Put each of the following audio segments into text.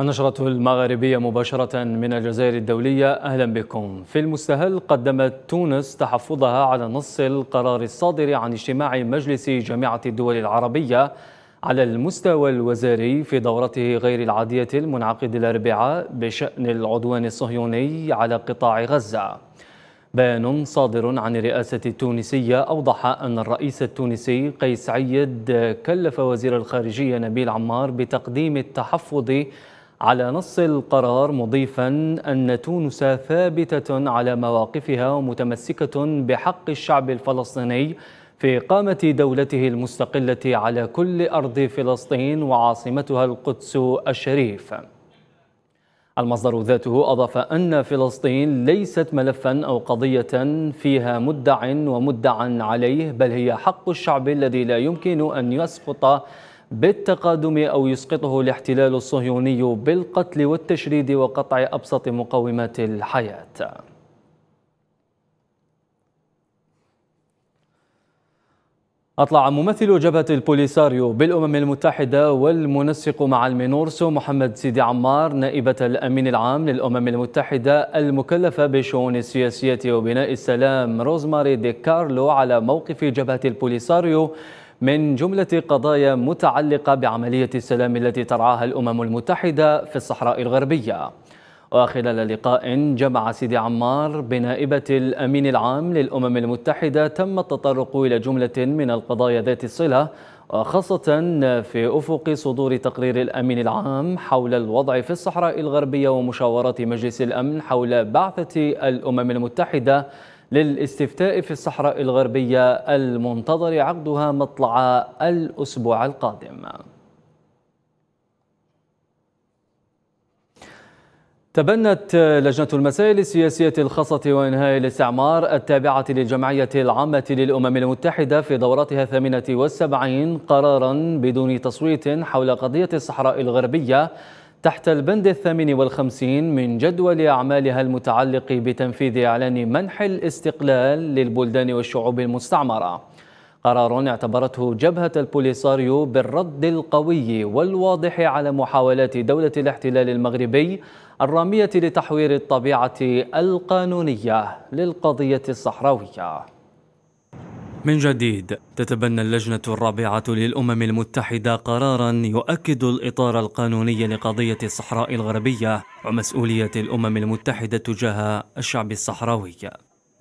النشرة المغاربية مباشرة من الجزائر الدولية أهلا بكم في المستهل قدمت تونس تحفظها على نص القرار الصادر عن اجتماع مجلس جامعة الدول العربية على المستوى الوزاري في دورته غير العادية المنعقد الأربعاء بشأن العدوان الصهيوني على قطاع غزة بيان صادر عن الرئاسة التونسية أوضح أن الرئيس التونسي قيس عيد كلف وزير الخارجية نبيل عمار بتقديم التحفظ على نص القرار مضيفا أن تونس ثابتة على مواقفها ومتمسكة بحق الشعب الفلسطيني في إقامة دولته المستقلة على كل أرض فلسطين وعاصمتها القدس الشريف المصدر ذاته أضاف أن فلسطين ليست ملفا أو قضية فيها مدع ومدعا عليه بل هي حق الشعب الذي لا يمكن أن يسقط بالتقادم أو يسقطه الاحتلال الصهيوني بالقتل والتشريد وقطع أبسط مقومات الحياة أطلع ممثل جبهة البوليساريو بالأمم المتحدة والمنسق مع المينورسو محمد سيدي عمار نائبة الأمين العام للأمم المتحدة المكلفة بشؤون السياسية وبناء السلام روزماري دي كارلو على موقف جبهة البوليساريو من جملة قضايا متعلقة بعملية السلام التي ترعاها الأمم المتحدة في الصحراء الغربية وخلال لقاء جمع سيدي عمار بنائبة الأمين العام للأمم المتحدة تم التطرق إلى جملة من القضايا ذات الصلة وخاصة في أفق صدور تقرير الأمين العام حول الوضع في الصحراء الغربية ومشاورات مجلس الأمن حول بعثة الأمم المتحدة للاستفتاء في الصحراء الغربية المنتظر عقدها مطلع الأسبوع القادم تبنت لجنة المسائل السياسية الخاصة وإنهاء الاستعمار التابعة للجمعية العامة للأمم المتحدة في دورتها الثامنة والسبعين قرارا بدون تصويت حول قضية الصحراء الغربية تحت البند الثامن والخمسين من جدول أعمالها المتعلق بتنفيذ إعلان منح الاستقلال للبلدان والشعوب المستعمرة قرار اعتبرته جبهة البوليساريو بالرد القوي والواضح على محاولات دولة الاحتلال المغربي الرامية لتحوير الطبيعة القانونية للقضية الصحراوية من جديد تتبنى اللجنة الرابعة للأمم المتحدة قرارا يؤكد الإطار القانوني لقضية الصحراء الغربية ومسؤولية الأمم المتحدة تجاه الشعب الصحراوي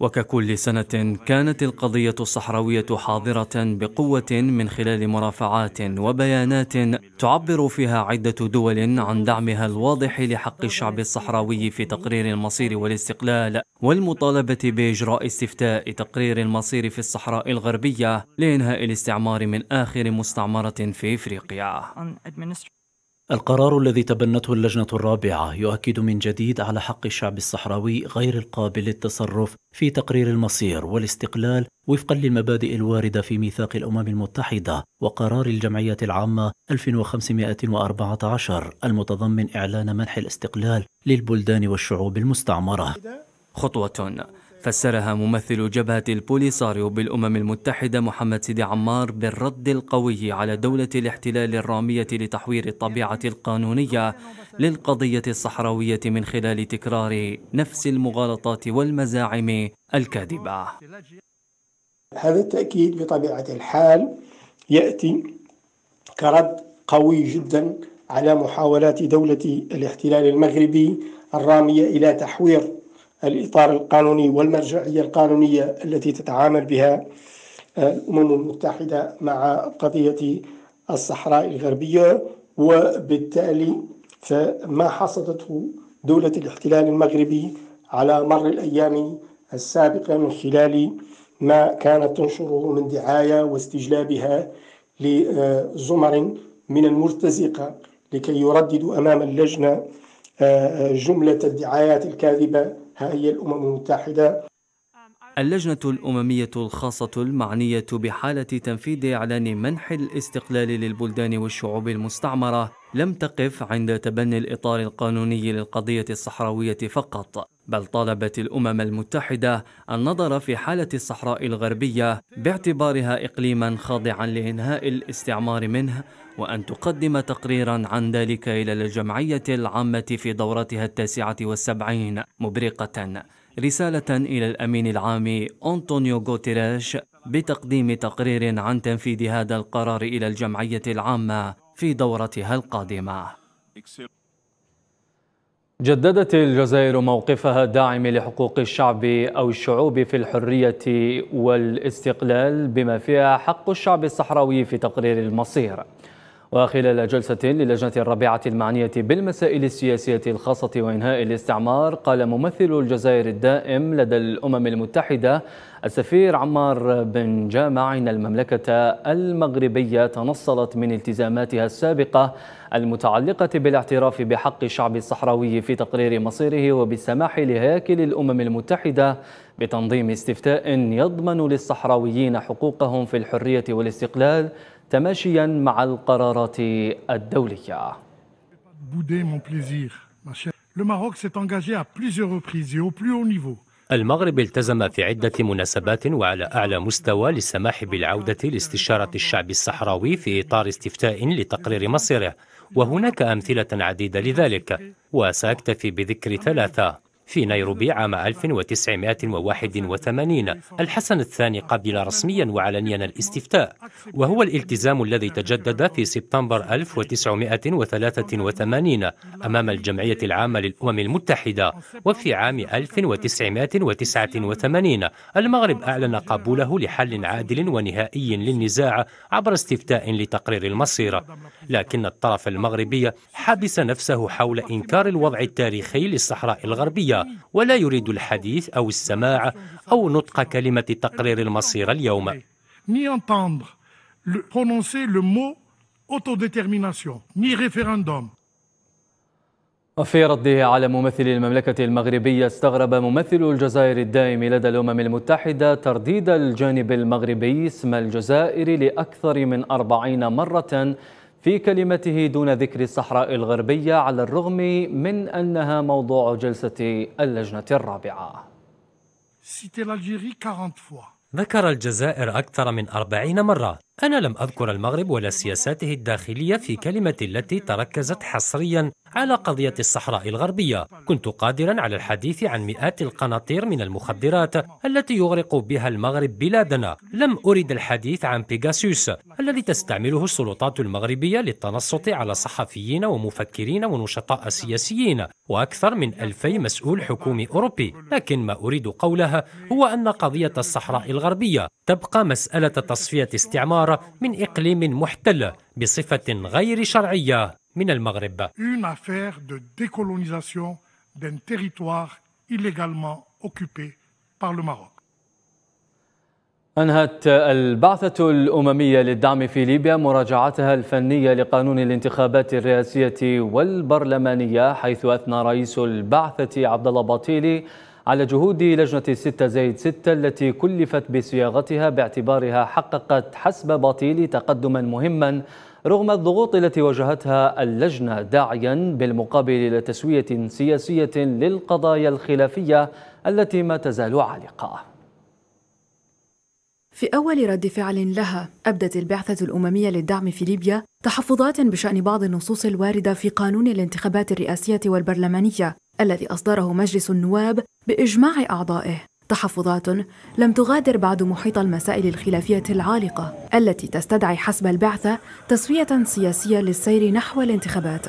وككل سنة كانت القضية الصحراوية حاضرة بقوة من خلال مرافعات وبيانات تعبر فيها عدة دول عن دعمها الواضح لحق الشعب الصحراوي في تقرير المصير والاستقلال والمطالبة بإجراء استفتاء تقرير المصير في الصحراء الغربية لإنهاء الاستعمار من آخر مستعمرة في إفريقيا. القرار الذي تبنته اللجنة الرابعة يؤكد من جديد على حق الشعب الصحراوي غير القابل للتصرف في تقرير المصير والاستقلال وفقا للمبادئ الواردة في ميثاق الأمم المتحدة وقرار الجمعية العامة 1514 المتضمن إعلان منح الاستقلال للبلدان والشعوب المستعمرة خطوة فسرها ممثل جبهة البوليساريو بالأمم المتحدة محمد سيدي عمار بالرد القوي على دولة الاحتلال الرامية لتحوير الطبيعة القانونية للقضية الصحراوية من خلال تكرار نفس المغالطات والمزاعم الكاذبة هذا التأكيد بطبيعة الحال يأتي كرد قوي جدا على محاولات دولة الاحتلال المغربي الرامية إلى تحوير الإطار القانوني والمرجعية القانونية التي تتعامل بها آه، الأمم المتحدة مع قضية الصحراء الغربية وبالتالي فما حصدته دولة الاحتلال المغربي على مر الأيام السابقة من خلال ما كانت تنشره من دعاية واستجلابها لزمر من المرتزقة لكي يرددوا أمام اللجنة آه، جملة الدعايات الكاذبة ها هي الأمم المتحدة اللجنة الأممية الخاصة المعنية بحالة تنفيذ إعلان منح الاستقلال للبلدان والشعوب المستعمرة لم تقف عند تبني الإطار القانوني للقضية الصحراوية فقط، بل طالبت الأمم المتحدة النظر في حالة الصحراء الغربية باعتبارها إقليماً خاضعاً لإنهاء الاستعمار منه وأن تقدم تقريرا عن ذلك إلى الجمعية العامة في دورتها التاسعة والسبعين مبرقة رسالة إلى الأمين العام أنطونيو غوتيريش بتقديم تقرير عن تنفيذ هذا القرار إلى الجمعية العامة في دورتها القادمة جددت الجزائر موقفها الداعم لحقوق الشعب أو الشعوب في الحرية والاستقلال بما فيها حق الشعب الصحراوي في تقرير المصير وخلال جلسة للجنة الرابعة المعنية بالمسائل السياسية الخاصة وإنهاء الاستعمار قال ممثل الجزائر الدائم لدى الأمم المتحدة السفير عمار بن جامع إن المملكة المغربية تنصلت من التزاماتها السابقة المتعلقة بالاعتراف بحق الشعب الصحراوي في تقرير مصيره وبالسماح لهياكل الأمم المتحدة بتنظيم استفتاء يضمن للصحراويين حقوقهم في الحرية والاستقلال تماشيا مع القرارات الدولية المغرب التزم في عدة مناسبات وعلى أعلى مستوى للسماح بالعودة لاستشارة الشعب الصحراوي في إطار استفتاء لتقرير مصيره وهناك أمثلة عديدة لذلك وسأكتفي بذكر ثلاثة في نيروبي عام 1981 الحسن الثاني قبل رسميا وعلنيا الاستفتاء وهو الالتزام الذي تجدد في سبتمبر 1983 أمام الجمعية العامة للأمم المتحدة وفي عام 1989 المغرب أعلن قبوله لحل عادل ونهائي للنزاع عبر استفتاء لتقرير المصير لكن الطرف المغربي حبس نفسه حول إنكار الوضع التاريخي للصحراء الغربية ولا يريد الحديث أو السماع أو نطق كلمة تقرير المصير اليوم ni وفي رده على ممثل المملكة المغربية استغرب ممثل الجزائر الدائم لدى الأمم المتحدة ترديد الجانب المغربي اسم الجزائر لأكثر من أربعين مرة في كلمته دون ذكر الصحراء الغربية على الرغم من أنها موضوع جلسة اللجنة الرابعة ذكر الجزائر أكثر من أربعين مرة أنا لم أذكر المغرب ولا سياساته الداخلية في كلمة التي تركزت حصريا على قضية الصحراء الغربية كنت قادرا على الحديث عن مئات القناطير من المخدرات التي يغرق بها المغرب بلادنا لم أرد الحديث عن بيغاسوس الذي تستعمله السلطات المغربية للتنصت على صحفيين ومفكرين ونشطاء سياسيين وأكثر من ألفي مسؤول حكومي أوروبي لكن ما أريد قولها هو أن قضية الصحراء الغربية تبقى مسألة تصفية استعمار الحضارة من إقليم محتل بصفة غير شرعية من المغرب. Une affaire de décolonisation d'un territoire illégalement occupé par le Maroc. أنهت البعثة الأممية للدعم في ليبيا مراجعتها الفنية لقانون الانتخابات الرئاسية والبرلمانية حيث أثنى رئيس البعثة عبد باطيلي على جهود لجنة ستة زائد ستة التي كلفت بصياغتها باعتبارها حققت حسب باطيل تقدما مهما رغم الضغوط التي واجهتها اللجنة داعيا بالمقابل لتسوية سياسية للقضايا الخلافية التي ما تزال عالقة في أول رد فعل لها أبدت البعثة الأممية للدعم في ليبيا تحفظات بشأن بعض النصوص الواردة في قانون الانتخابات الرئاسية والبرلمانية الذي أصدره مجلس النواب بإجماع أعضائه تحفظات لم تغادر بعد محيط المسائل الخلافية العالقة التي تستدعي حسب البعثة تسوية سياسية للسير نحو الانتخابات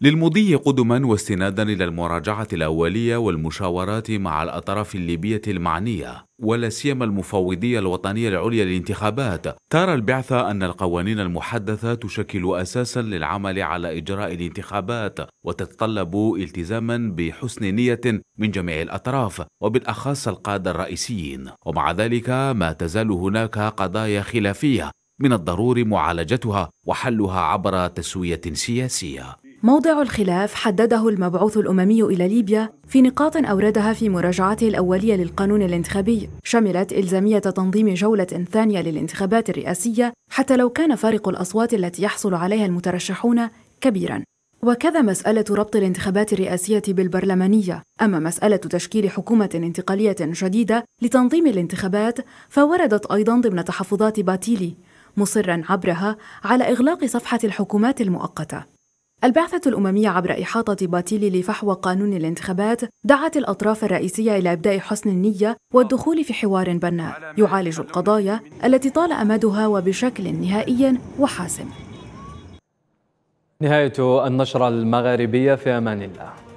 للمضي قدما واستنادا إلى المراجعة الأولية والمشاورات مع الأطراف الليبية المعنية ولا سيما المفوضية الوطنية العليا للانتخابات ترى البعثة أن القوانين المحدثة تشكل أساسا للعمل على إجراء الانتخابات وتتطلب التزاما بحسن نية من جميع الأطراف وبالأخص القادة الرئيسيين ومع ذلك ما تزال هناك قضايا خلافية من الضروري معالجتها وحلها عبر تسوية سياسية موضع الخلاف حدده المبعوث الأممي إلى ليبيا في نقاط أوردها في مراجعته الأولية للقانون الانتخابي شملت إلزامية تنظيم جولة ثانية للانتخابات الرئاسية حتى لو كان فارق الأصوات التي يحصل عليها المترشحون كبيراً وكذا مسألة ربط الانتخابات الرئاسية بالبرلمانية، أما مسألة تشكيل حكومة انتقالية جديدة لتنظيم الانتخابات فوردت أيضا ضمن تحفظات باتيلي، مصرا عبرها على إغلاق صفحة الحكومات المؤقتة. البعثة الأممية عبر إحاطة باتيلي لفحوى قانون الانتخابات دعت الأطراف الرئيسية إلى إبداء حسن النية والدخول في حوار بناء يعالج القضايا التي طال أمدها وبشكل نهائي وحاسم نهاية النشرة المغاربية في أمان الله